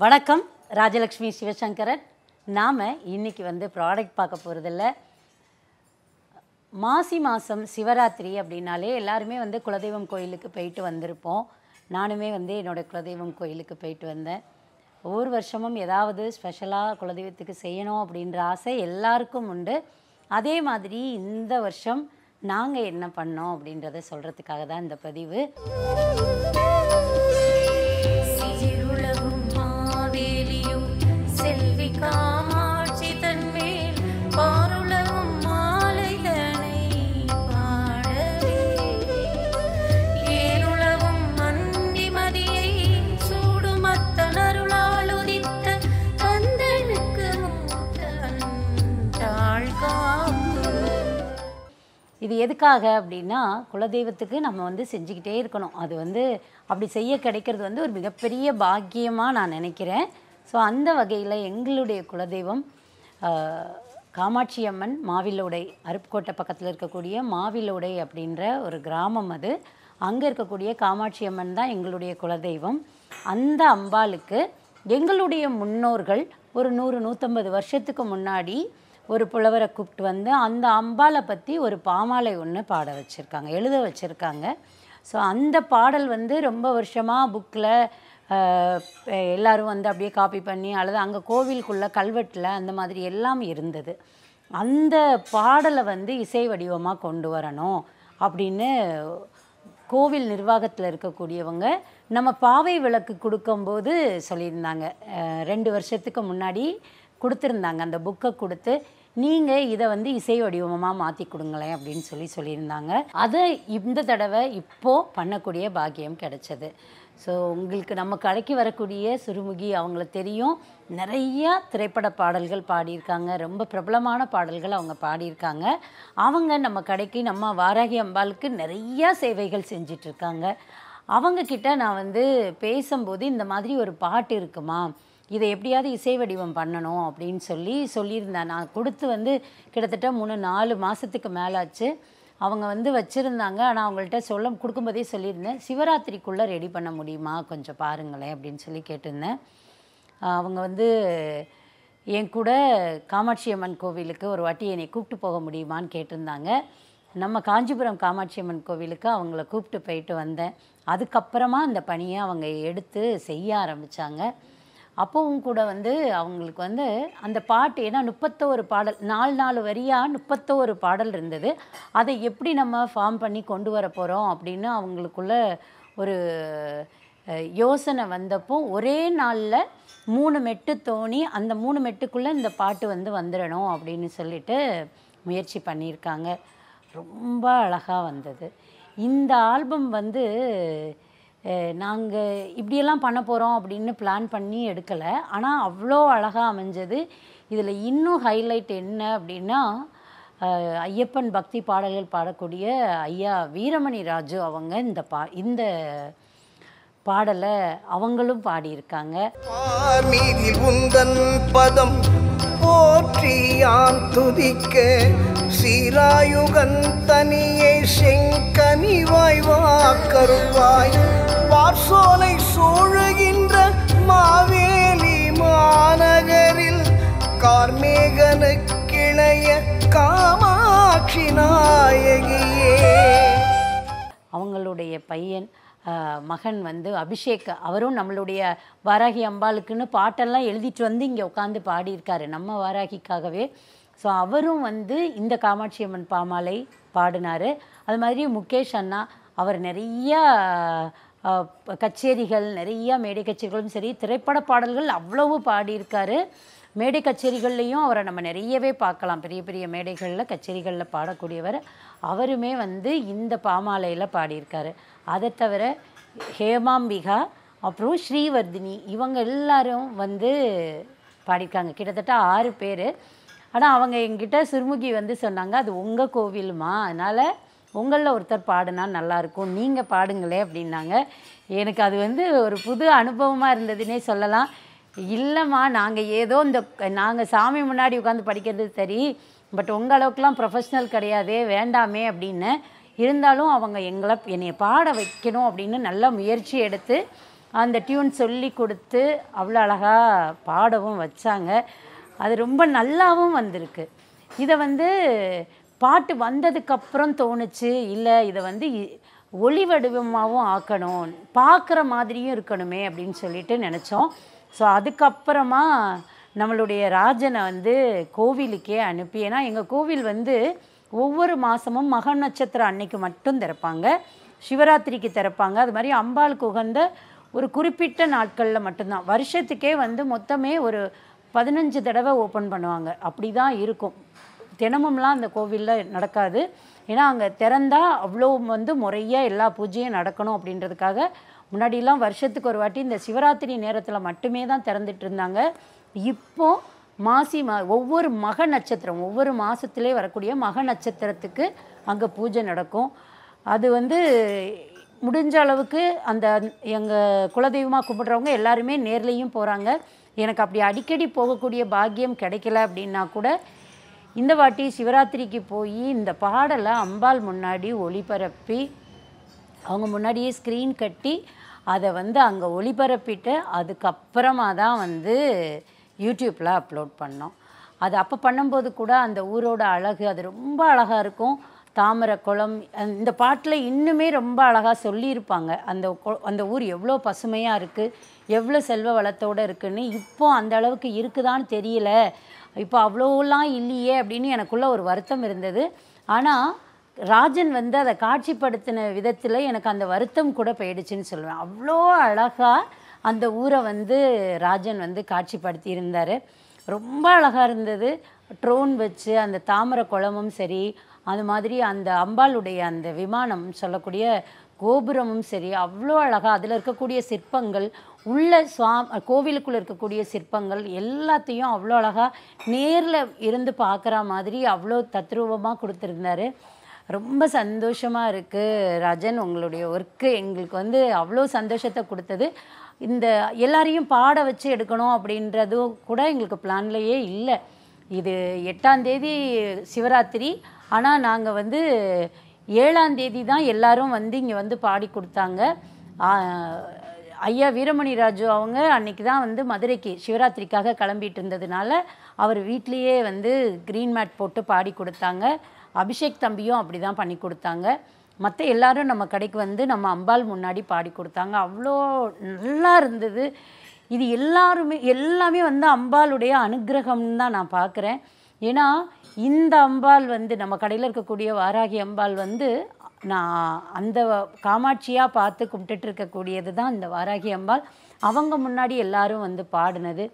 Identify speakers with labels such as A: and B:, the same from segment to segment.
A: வணக்கம் ராஜலக்ஷ்மி சிவசங்கரன் நாம் இன்றைக்கி வந்து ப்ராடக்ட் பார்க்க போகிறதில்ல மாசி மாதம் சிவராத்திரி அப்படின்னாலே எல்லாருமே வந்து குலதெய்வம் கோயிலுக்கு போயிட்டு வந்திருப்போம் நானுமே வந்து என்னோடய குலதெய்வம் கோயிலுக்கு போயிட்டு வந்தேன் ஒவ்வொரு வருஷமும் ஏதாவது ஸ்பெஷலாக குலதெய்வத்துக்கு செய்யணும் அப்படின்ற ஆசை எல்லாருக்கும் உண்டு அதே மாதிரி இந்த வருஷம் நாங்கள் என்ன பண்ணோம் அப்படின்றத சொல்கிறதுக்காக தான் இந்த பதிவு இது எதுக்காக அப்படின்னா குலதெய்வத்துக்கு நம்ம வந்து செஞ்சுக்கிட்டே இருக்கணும் அது வந்து அப்படி செய்ய கிடைக்கிறது வந்து ஒரு மிகப்பெரிய பாக்கியமாக நான் நினைக்கிறேன் ஸோ அந்த வகையில் எங்களுடைய குலதெய்வம் காமாட்சி அம்மன் மாவிலோடை அருப்புக்கோட்டை பக்கத்தில் இருக்கக்கூடிய மாவிலோடை அப்படின்ற ஒரு கிராமம் அது அங்கே இருக்கக்கூடிய காமாட்சி அம்மன் தான் எங்களுடைய குலதெய்வம் அந்த அம்பாளுக்கு எங்களுடைய முன்னோர்கள் ஒரு நூறு நூற்றம்பது வருஷத்துக்கு முன்னாடி ஒரு புலவரை கூப்பிட்டு வந்து அந்த அம்பாலை பற்றி ஒரு பாமாலை ஒன்று பாட வச்சுருக்காங்க எழுத வச்சுருக்காங்க ஸோ அந்த பாடல் வந்து ரொம்ப வருஷமாக புக்கில் எல்லோரும் வந்து அப்படியே காப்பி பண்ணி அல்லது அங்கே கோவிலுக்குள்ளே கல்வெட்டில் அந்த மாதிரி எல்லாம் இருந்தது அந்த பாடலை வந்து இசை வடிவமாக கொண்டு வரணும் அப்படின்னு கோவில் நிர்வாகத்தில் இருக்கக்கூடியவங்க நம்ம பாவை விளக்கு கொடுக்கும்போது சொல்லியிருந்தாங்க ரெண்டு வருஷத்துக்கு முன்னாடி கொடுத்துருந்தாங்க அந்த புக்கை கொடுத்து நீங்கள் இதை வந்து இசை வடிவமாக மாற்றி கொடுங்களேன் அப்படின்னு சொல்லி சொல்லியிருந்தாங்க அதை இந்த தடவை இப்போது பண்ணக்கூடிய பாக்கியம் கிடைச்சது ஸோ உங்களுக்கு நம்ம கடைக்கு வரக்கூடிய சுருமுகி அவங்கள தெரியும் நிறையா திரைப்பட பாடல்கள் பாடியிருக்காங்க ரொம்ப பிரபலமான பாடல்கள் அவங்க பாடியிருக்காங்க அவங்க நம்ம கடைக்கு நம்ம வாராகி அம்பாளுக்கு நிறையா சேவைகள் செஞ்சிட்ருக்காங்க அவங்கக்கிட்ட நான் வந்து பேசும்போது இந்த மாதிரி ஒரு பாட்டு இருக்குமா இதை எப்படியாவது இசை வடிவம் பண்ணணும் அப்படின்னு சொல்லி சொல்லியிருந்தேன் நான் கொடுத்து வந்து கிட்டத்தட்ட மூணு நாலு மாதத்துக்கு மேலாச்சு அவங்க வந்து வச்சுருந்தாங்க ஆனால் அவங்கள்ட்ட சொல்ல கொடுக்கும்போதே சொல்லியிருந்தேன் சிவராத்திரிக்குள்ளே ரெடி பண்ண முடியுமா கொஞ்சம் பாருங்களேன் அப்படின்னு சொல்லி கேட்டிருந்தேன் அவங்க வந்து என் கூட காமாட்சி அம்மன் கோவிலுக்கு ஒரு வாட்டி என்னை கூப்பிட்டு போக முடியுமான்னு கேட்டிருந்தாங்க நம்ம காஞ்சிபுரம் காமாட்சி அம்மன் கோவிலுக்கு அவங்கள கூப்பிட்டு போயிட்டு வந்தேன் அதுக்கப்புறமா அந்த பணியை அவங்க எடுத்து செய்ய ஆரம்பித்தாங்க அப்போவும் கூட வந்து அவங்களுக்கு வந்து அந்த பாட்டு ஏன்னா முப்பத்தோரு பாடல் நாலு நாலு வரியாக முப்பத்தோரு பாடல் இருந்தது அதை எப்படி நம்ம ஃபார்ம் பண்ணி கொண்டு வர போகிறோம் அப்படின்னு அவங்களுக்குள்ள ஒரு யோசனை வந்தப்போ ஒரே நாளில் மூணு மெட்டு தோணி அந்த மூணு மெட்டுக்குள்ளே இந்த பாட்டு வந்து வந்துடணும் அப்படின்னு சொல்லிட்டு முயற்சி பண்ணியிருக்காங்க ரொம்ப அழகாக வந்தது இந்த ஆல்பம் வந்து நாங்கள் இப்படியெல்லாம் பண்ண போகிறோம் அப்படின்னு பிளான் பண்ணி எடுக்கலை ஆனால் அவ்வளோ அழகாக அமைஞ்சது இதில் இன்னும் ஹைலைட் என்ன அப்படின்னா ஐயப்பன் பக்தி பாடல்கள் பாடக்கூடிய ஐயா வீரமணி ராஜு அவங்க இந்த பா இந்த பாடலை அவங்களும் பாடியிருக்காங்க போற்றி யான் துதிக்க சீராயுகன் தனியை செங்கனி வாய்வாக்கருவாய் பார்சோலை சூழுகின்ற மாவேலி மாநகரில் கார்மேகனு கிளைய காமாட்சி நாயகியே அவங்களுடைய பையன் மகன் வந்து அபிஷேக் அவரும் நம்மளுடைய வாராகி அம்பாளுக்குன்னு பாட்டெல்லாம் எழுதிட்டு வந்து இங்கே உட்காந்து பாடியிருக்காரு நம்ம வாராகிக்காகவே ஸோ அவரும் வந்து இந்த காமாட்சி அம்மன் பாமாலை பாடினார் அது மாதிரி முகேஷ் அண்ணா அவர் நிறைய கச்சேரிகள் நிறைய மேடை கச்சேரிகளும் சரி திரைப்பட பாடல்கள் அவ்வளவு பாடியிருக்காரு மேடை கச்சேரிகள்லேயும் அவரை நம்ம நிறையவே பார்க்கலாம் பெரிய பெரிய மேடைகளில் கச்சேரிகளில் பாடக்கூடியவர் அவருமே வந்து இந்த பாமாலையில் பாடியிருக்காரு அதை தவிர ஹேமாம்பிகா அப்புறம் ஸ்ரீவர்தினி இவங்க எல்லாரும் வந்து பாடியிருக்காங்க கிட்டத்தட்ட ஆறு பேர் ஆனால் அவங்க எங்கிட்ட சிறுமுகி வந்து சொன்னாங்க அது உங்கள் கோவிலுமா அதனால் உங்களில் ஒருத்தர் பாடினா நல்லாயிருக்கும் நீங்கள் பாடுங்களே அப்படின்னாங்க எனக்கு அது வந்து ஒரு புது அனுபவமாக இருந்ததுன்னே சொல்லலாம் இல்லைம்மா நாங்கள் ஏதோ இந்த நாங்கள் சாமி முன்னாடி உட்காந்து படிக்கிறது சரி பட் உங்கள் அளவுக்குலாம் ப்ரொஃபஷ்னல் கிடையாதே வேண்டாமே அப்படின்னு இருந்தாலும் அவங்க எங்களை என்னை பாட வைக்கணும் அப்படின்னு நல்ல முயற்சி எடுத்து அந்த டியூன் சொல்லி கொடுத்து அவ்வளோ அழகாக பாடவும் வச்சாங்க அது ரொம்ப நல்லாவும் வந்திருக்கு இதை வந்து பாட்டு வந்ததுக்கப்புறம் தோணுச்சு இல்லை இதை வந்து ஒளி வடிவமாகவும் ஆக்கணும் பார்க்குற மாதிரியும் இருக்கணுமே அப்படின்னு சொல்லிட்டு நினச்சோம் ஸோ அதுக்கப்புறமா நம்மளுடைய ராஜனை வந்து கோவிலுக்கே அனுப்பி ஏன்னா எங்கள் கோவில் வந்து ஒவ்வொரு மாதமும் மக நட்சத்திரம் அன்னைக்கு மட்டும் திறப்பாங்க சிவராத்திரிக்கு திறப்பாங்க அது மாதிரி அம்பாளுக்கு உகந்த ஒரு குறிப்பிட்ட நாட்களில் மட்டும்தான் வருஷத்துக்கே வந்து மொத்தமே ஒரு பதினஞ்சு தடவை ஓப்பன் பண்ணுவாங்க அப்படி தான் இருக்கும் தினமும்லாம் அந்த கோவிலில் நடக்காது ஏன்னா அங்கே திறந்தால் அவ்வளோ வந்து முறையாக எல்லா பூஜையும் நடக்கணும் அப்படின்றதுக்காக முன்னாடிலாம் வருஷத்துக்கு ஒரு வாட்டி இந்த சிவராத்திரி நேரத்தில் மட்டுமே தான் திறந்துட்டு இருந்தாங்க இப்போ மாசி மா ஒவ்வொரு மக நட்சத்திரம் ஒவ்வொரு மாதத்துலேயே வரக்கூடிய மக நட்சத்திரத்துக்கு அங்கே பூஜை நடக்கும் அது வந்து முடிஞ்ச அளவுக்கு அந்த எங்கள் குலதெய்வமாக கும்பிட்றவங்க எல்லாருமே நேர்லேயும் போகிறாங்க எனக்கு அப்படி அடிக்கடி போகக்கூடிய பாக்கியம் கிடைக்கல அப்படின்னா கூட இந்த வாட்டி சிவராத்திரிக்கு போய் இந்த பாடலை அம்பாள் முன்னாடி ஒளிபரப்பி அவங்க முன்னாடியே ஸ்க்ரீன் கட்டி அதை வந்து அங்கே ஒளிபரப்பிட்டு அதுக்கப்புறமா தான் வந்து யூடியூப்பில் அப்லோட் பண்ணோம் அது அப்போ பண்ணும்போது கூட அந்த ஊரோட அழகு அது ரொம்ப அழகாக இருக்கும் தாமரை குளம் இந்த பாட்டில் இன்னுமே ரொம்ப அழகாக சொல்லியிருப்பாங்க அந்த அந்த ஊர் எவ்வளோ பசுமையாக இருக்குது எவ்வளோ செல்வ வளத்தோடு இருக்குதுன்னு இப்போ அந்த அளவுக்கு இருக்குதான்னு தெரியல இப்போ அவ்வளோலாம் இல்லையே அப்படின்னு எனக்குள்ளே ஒரு வருத்தம் இருந்தது ஆனால் ராஜன் வந்து அதை காட்சிப்படுத்தின விதத்தில் எனக்கு அந்த வருத்தம் கூட போயிடுச்சுன்னு சொல்லுவேன் அவ்வளோ அழகாக அந்த ஊரை வந்து ராஜன் வந்து காட்சிப்படுத்தி இருந்தார் ரொம்ப அழகாக இருந்தது ட்ரோன் வச்சு அந்த தாமரை குளமும் சரி அது மாதிரி அந்த அம்பாளுடைய அந்த விமானம் சொல்லக்கூடிய கோபுரமும் சரி அவ்வளோ அழகாக அதில் இருக்கக்கூடிய சிற்பங்கள் உள்ள சுவா கோவிலுக்குள்ளே இருக்கக்கூடிய சிற்பங்கள் எல்லாத்தையும் அவ்வளோ அழகாக நேரில் இருந்து பார்க்குற மாதிரி அவ்வளோ தத்ரூபமாக கொடுத்துருந்தாரு ரொம்ப சந்தோஷமாக இருக்குது ராஜன் உங்களுடைய ஒர்க்கு எங்களுக்கு வந்து அவ்வளோ சந்தோஷத்தை கொடுத்தது இந்த எல்லாரையும் பாட வச்சு எடுக்கணும் அப்படின்றதும் கூட எங்களுக்கு பிளான்லையே இல்லை இது எட்டாந்தேதி சிவராத்திரி ஆனால் நாங்கள் வந்து ஏழாந்தேதி தான் எல்லாரும் வந்து இங்கே வந்து பாடி கொடுத்தாங்க ஐயா வீரமணி ராஜு அவங்க அன்னைக்கு தான் வந்து மதுரைக்கு சிவராத்திரிக்காக கிளம்பிட்டு இருந்ததுனால அவர் வீட்லேயே வந்து க்ரீன் மேட் போட்டு பாடி கொடுத்தாங்க அபிஷேக் தம்பியும் அப்படி தான் பண்ணி கொடுத்தாங்க மற்ற எல்லாரும் நம்ம கடைக்கு வந்து நம்ம அம்பாள் முன்னாடி பாடி கொடுத்தாங்க அவ்வளோ நல்லா இருந்தது இது எல்லாருமே எல்லாமே வந்து அம்பாளுடைய அனுகிரகம்னு தான் நான் பார்க்குறேன் ஏன்னா இந்த அம்பாள் வந்து நம்ம கடையில் இருக்கக்கூடிய வாராகி அம்பாள் வந்து நான் அந்த காமாட்சியாக பார்த்து கும்பிட்டுட்டு இருக்கக்கூடியது தான் இந்த வாராகி அம்பாள் அவங்க முன்னாடி எல்லாரும் வந்து பாடினது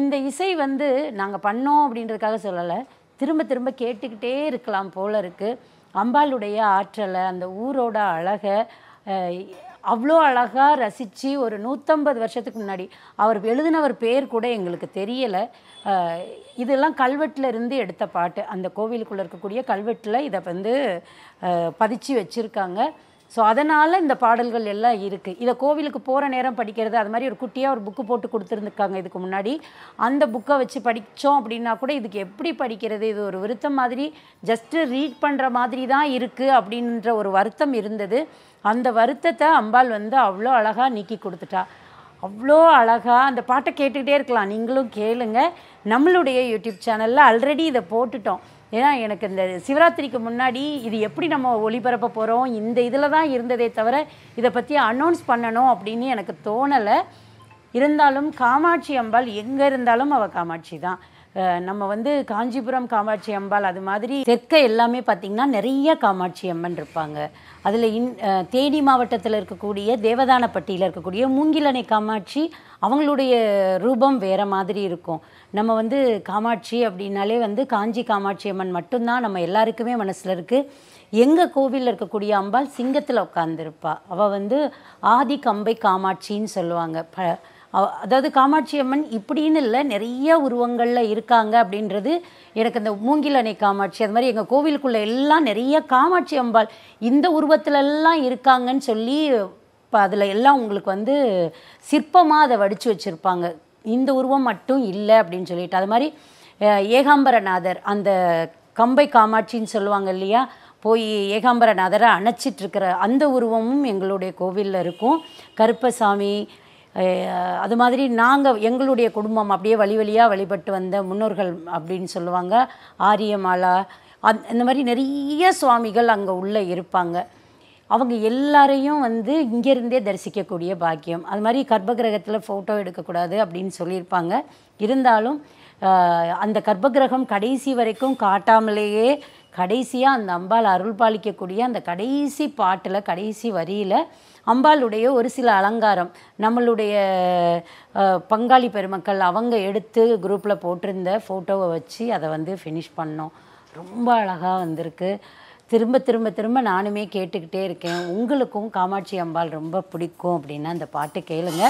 A: இந்த இசை வந்து நாங்கள் பண்ணோம் அப்படின்றதுக்காக சொல்லலை திரும்ப திரும்ப கேட்டுக்கிட்டே இருக்கலாம் போல இருக்குது அம்பாளுடைய ஆற்றலை அந்த ஊரோட அழகை அவ்வளோ அழகாக ரசித்து ஒரு நூற்றம்பது வருஷத்துக்கு முன்னாடி அவர் எழுதினவர் பேர் கூட எங்களுக்கு தெரியலை இதெல்லாம் கல்வெட்டில் இருந்து எடுத்த பாட்டு அந்த கோவிலுக்குள்ளே இருக்கக்கூடிய கல்வெட்டில் இதை வந்து பதிச்சு வச்சுருக்காங்க ஸோ அதனால் இந்த பாடல்கள் எல்லாம் இருக்குது இதை கோவிலுக்கு போகிற நேரம் படிக்கிறது அது மாதிரி ஒரு குட்டியாக ஒரு புக்கு போட்டு கொடுத்துருந்துருக்காங்க இதுக்கு முன்னாடி அந்த புக்கை வச்சு படித்தோம் அப்படின்னா கூட இதுக்கு எப்படி படிக்கிறது இது ஒரு விருத்தம் மாதிரி ஜஸ்ட்டு ரீட் பண்ணுற மாதிரி தான் இருக்குது அப்படின்ற ஒரு வருத்தம் இருந்தது அந்த வருத்தத்தை அம்பாள் வந்து அவ்வளோ அழகாக நீக்கி கொடுத்துட்டா அவ்வளோ அழகாக அந்த பாட்டை கேட்டுக்கிட்டே இருக்கலாம் நீங்களும் கேளுங்க நம்மளுடைய யூடியூப் சேனலில் ஆல்ரெடி இதை போட்டுட்டோம் ஏன்னா எனக்கு இந்த சிவராத்திரிக்கு முன்னாடி இது எப்படி நம்ம ஒளிபரப்ப போகிறோம் இந்த இதில் தான் இருந்ததே தவிர இதை பற்றி அனௌன்ஸ் பண்ணணும் அப்படின்னு எனக்கு தோணலை இருந்தாலும் காமாட்சி அம்பாள் எங்கே இருந்தாலும் அவள் காமாட்சி தான் நம்ம வந்து காஞ்சிபுரம் காமாட்சி அம்பாள் அது மாதிரி தெற்க எல்லாமே பார்த்திங்கன்னா நிறைய காமாட்சி அம்மன் இருப்பாங்க அதில் இன் தேனி மாவட்டத்தில் இருக்கக்கூடிய தேவதானப்பட்டியில் இருக்கக்கூடிய மூங்கிலணை காமாட்சி அவங்களுடைய ரூபம் வேறு மாதிரி இருக்கும் நம்ம வந்து காமாட்சி அப்படின்னாலே வந்து காஞ்சி காமாட்சி அம்மன் மட்டும்தான் நம்ம எல்லாருக்குமே மனசில் இருக்குது எங்கள் கோவிலில் இருக்கக்கூடிய அம்பாள் சிங்கத்தில் உட்காந்துருப்பா அவள் வந்து ஆதி கம்பை காமாட்சின்னு சொல்லுவாங்க ப அதாவது காமாட்சி அம்மன் இப்படின்னு இல்லை நிறைய உருவங்களில் இருக்காங்க அப்படின்றது எனக்கு இந்த மூங்கில் அணை காமாட்சி அது மாதிரி எங்கள் கோவிலுக்குள்ளே எல்லாம் நிறைய காமாட்சி அம்பாள் இந்த உருவத்திலெல்லாம் இருக்காங்கன்னு சொல்லி இப்போ அதில் எல்லாம் உங்களுக்கு வந்து சிற்பமாக அதை வடித்து வச்சுருப்பாங்க இந்த உருவம் மட்டும் இல்லை அப்படின்னு சொல்லிட்டு அது மாதிரி ஏகாம்பரநாதர் அந்த கம்பை காமாட்சின்னு சொல்லுவாங்க இல்லையா போய் ஏகாம்பரநாதரை அணைச்சிட்ருக்கிற அந்த உருவமும் எங்களுடைய கோவிலில் இருக்கும் கருப்பசாமி அது மாதிரி நாங்கள் எங்களுடைய குடும்பம் அப்படியே வழி வழியாக வழிபட்டு வந்த முன்னோர்கள் அப்படின்னு சொல்லுவாங்க ஆரியமாலா அந் இந்த மாதிரி நிறைய சுவாமிகள் அங்கே உள்ளே இருப்பாங்க அவங்க எல்லாரையும் வந்து இங்கேருந்தே தரிசிக்கக்கூடிய பாக்கியம் அது மாதிரி கர்ப்பகிரகத்தில் ஃபோட்டோ எடுக்கக்கூடாது அப்படின்னு சொல்லியிருப்பாங்க இருந்தாலும் அந்த கர்ப்பகிரகம் கடைசி வரைக்கும் காட்டாமலேயே கடைசியாக அந்த அம்பாள் அருள் பாலிக்கக்கூடிய அந்த கடைசி பாட்டில் கடைசி வரியில் அம்பாளுடைய ஒரு சில அலங்காரம் நம்மளுடைய பங்காளி பெருமக்கள் அவங்க எடுத்து குரூப்பில் போட்டிருந்த ஃபோட்டோவை வச்சு அதை வந்து ஃபினிஷ் பண்ணோம் ரொம்ப அழகாக வந்திருக்கு திரும்ப திரும்ப திரும்ப நானுமே கேட்டுக்கிட்டே இருக்கேன் உங்களுக்கும் காமாட்சி அம்பாள் ரொம்ப பிடிக்கும் அப்படின்னா அந்த பாட்டு கேளுங்க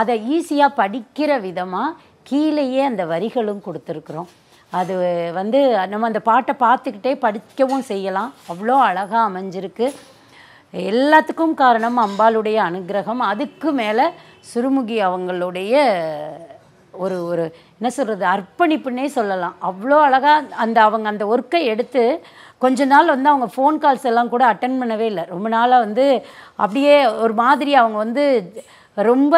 A: அதை ஈஸியாக படிக்கிற விதமாக கீழேயே அந்த வரிகளும் கொடுத்துருக்குறோம் அது வந்து நம்ம அந்த பாட்டை பார்த்துக்கிட்டே படிக்கவும் செய்யலாம் அவ்வளோ அழகாக அமைஞ்சிருக்கு எல்லாத்துக்கும் காரணம் அம்பாளுடைய அனுகிரகம் அதுக்கு மேலே சுருமுகி அவங்களுடைய ஒரு ஒரு என்ன சொல்கிறது அர்ப்பணிப்புன்னே சொல்லலாம் அவ்வளோ அழகாக அந்த அவங்க அந்த ஒர்க்கை எடுத்து கொஞ்ச நாள் வந்து அவங்க ஃபோன் கால்ஸ் எல்லாம் கூட அட்டன் பண்ணவே இல்லை ரொம்ப நாளாக வந்து அப்படியே ஒரு மாதிரி அவங்க வந்து ரொம்ப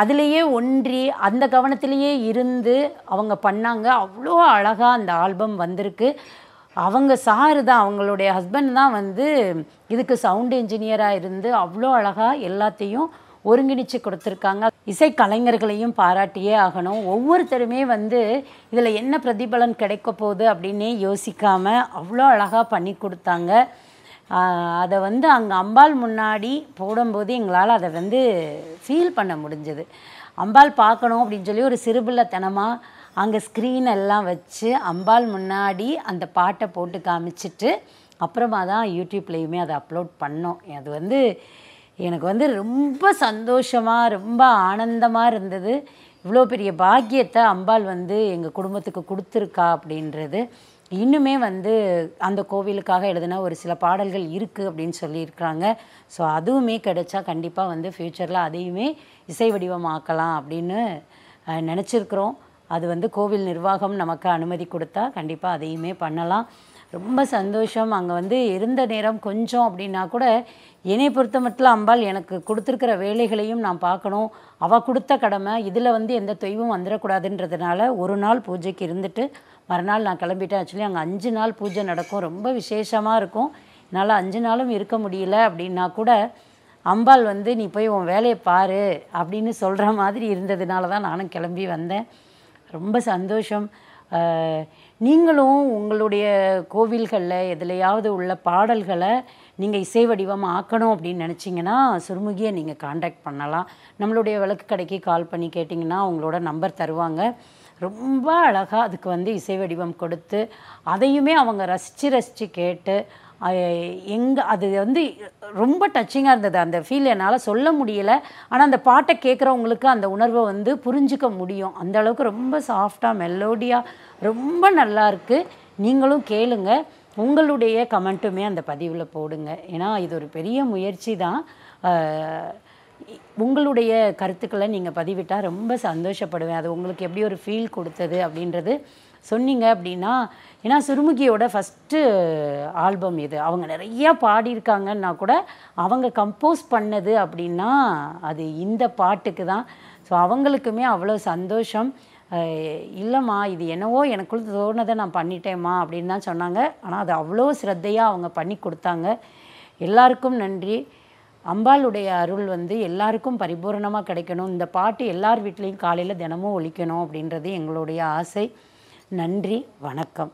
A: அதுலேயே ஒன்றி அந்த கவனத்திலேயே இருந்து அவங்க பண்ணாங்க அவ்வளோ அழகாக அந்த ஆல்பம் வந்திருக்கு அவங்க சாரு தான் அவங்களுடைய ஹஸ்பண்ட் தான் வந்து இதுக்கு சவுண்ட் இன்ஜினியராக இருந்து அவ்வளோ அழகாக எல்லாத்தையும் ஒருங்கிணைச்சு கொடுத்துருக்காங்க இசை கலைஞர்களையும் பாராட்டியே ஆகணும் ஒவ்வொருத்தருமே வந்து இதில் என்ன பிரதிபலன் கிடைக்க போகுது அப்படின்னே யோசிக்காமல் அவ்வளோ அழகாக பண்ணி கொடுத்தாங்க அதை வந்து அங்கே அம்பாள் முன்னாடி போடும்போது எங்களால் அதை வந்து ஃபீல் பண்ண முடிஞ்சது அம்பாள் பார்க்கணும் அப்படின்னு சொல்லி ஒரு சிறுபிள்ளைத்தனமாக அங்கே ஸ்க்ரீன் எல்லாம் வச்சு அம்பாள் முன்னாடி அந்த பாட்டை போட்டு காமிச்சிட்டு அப்புறமா தான் யூடியூப்லேயுமே அதை அப்லோட் பண்ணோம் அது வந்து எனக்கு வந்து ரொம்ப சந்தோஷமாக ரொம்ப ஆனந்தமாக இருந்தது இவ்வளோ பெரிய பாக்கியத்தை அம்பாள் வந்து எங்கள் குடும்பத்துக்கு கொடுத்துருக்கா அப்படின்றது இன்னுமே வந்து அந்த கோவிலுக்காக எழுதுனா ஒரு சில பாடல்கள் இருக்குது அப்படின்னு சொல்லியிருக்கிறாங்க ஸோ அதுவுமே கிடைச்சா கண்டிப்பாக வந்து ஃப்யூச்சரில் அதையுமே இசை வடிவமாக்கலாம் அப்படின்னு நினச்சிருக்கிறோம் அது வந்து கோவில் நிர்வாகம் நமக்கு அனுமதி கொடுத்தா கண்டிப்பாக அதையுமே பண்ணலாம் ரொம்ப சந்தோஷம் அங்கே வந்து இருந்த நேரம் கொஞ்சம் அப்படின்னா கூட என்னை பொறுத்த மட்டும் அம்பாள் எனக்கு கொடுத்துருக்கிற வேலைகளையும் நான் பார்க்கணும் அவள் கொடுத்த கடமை இதில் வந்து எந்த தொய்வும் வந்துடக்கூடாதுன்றதுனால ஒரு நாள் பூஜைக்கு இருந்துட்டு மறுநாள் நான் கிளம்பிட்டேன் ஆக்சுவலி அங்கே அஞ்சு நாள் பூஜை நடக்கும் ரொம்ப விசேஷமாக இருக்கும் என்னால் அஞ்சு நாளும் இருக்க முடியல அப்படின்னா கூட அம்பாள் வந்து நீ போய் உன் வேலையை பாரு அப்படின்னு சொல்கிற மாதிரி இருந்ததுனால தான் நானும் கிளம்பி வந்தேன் ரொம்ப சந்தோஷம் நீங்களும் உங்களுடைய கோவில்களில் எதுலையாவது உள்ள பாடல்களை நீங்கள் இசை வடிவமாக ஆக்கணும் அப்படின்னு நினச்சிங்கன்னா சுருமுகியை நீங்கள் காண்டாக்ட் பண்ணலாம் நம்மளுடைய விளக்கு கடைக்கு கால் பண்ணி கேட்டிங்கன்னா அவங்களோட நம்பர் தருவாங்க ரொம்ப அழகாக அதுக்கு வந்து இசை வடிவம் கொடுத்து அதையுமே அவங்க ரசித்து ரசித்து கேட்டு எங்கே அது வந்து ரொம்ப டச்சிங்காக இருந்தது அந்த ஃபீல் என்னால் சொல்ல முடியலை ஆனால் அந்த பாட்டை கேட்குறவங்களுக்கு அந்த உணர்வை வந்து புரிஞ்சிக்க முடியும் அந்த அளவுக்கு ரொம்ப சாஃப்டாக மெலோடியாக ரொம்ப நல்லா இருக்குது நீங்களும் கேளுங்க உங்களுடைய கமெண்ட்டுமே அந்த பதிவில் போடுங்க ஏன்னா இது ஒரு பெரிய முயற்சி தான் உங்களுடைய கருத்துக்களை நீங்கள் பதிவிட்டால் ரொம்ப சந்தோஷப்படுவேன் அது உங்களுக்கு எப்படி ஒரு ஃபீல் கொடுத்தது அப்படின்றது சொன்னீங்க அப்படின்னா ஏன்னா சுருமுகியோட ஃபஸ்ட்டு ஆல்பம் இது அவங்க நிறையா பாடியிருக்காங்கன்னா கூட அவங்க கம்போஸ் பண்ணது அப்படின்னா அது இந்த பாட்டுக்கு தான் ஸோ அவங்களுக்குமே அவ்வளோ சந்தோஷம் இல்லைம்மா இது என்னவோ எனக்குள்ள தோணுதை நான் பண்ணிட்டேம்மா அப்படின்னு தான் சொன்னாங்க ஆனால் அது அவ்வளோ ஸ்ரத்தையாக அவங்க பண்ணி கொடுத்தாங்க எல்லாருக்கும் நன்றி அம்பாளுடைய அருள் வந்து எல்லாருக்கும் பரிபூர்ணமாக கிடைக்கணும் இந்த பாட்டு எல்லார் வீட்லேயும் காலையில் தினமும் ஒழிக்கணும் அப்படின்றது எங்களுடைய ஆசை நன்றி வணக்கம்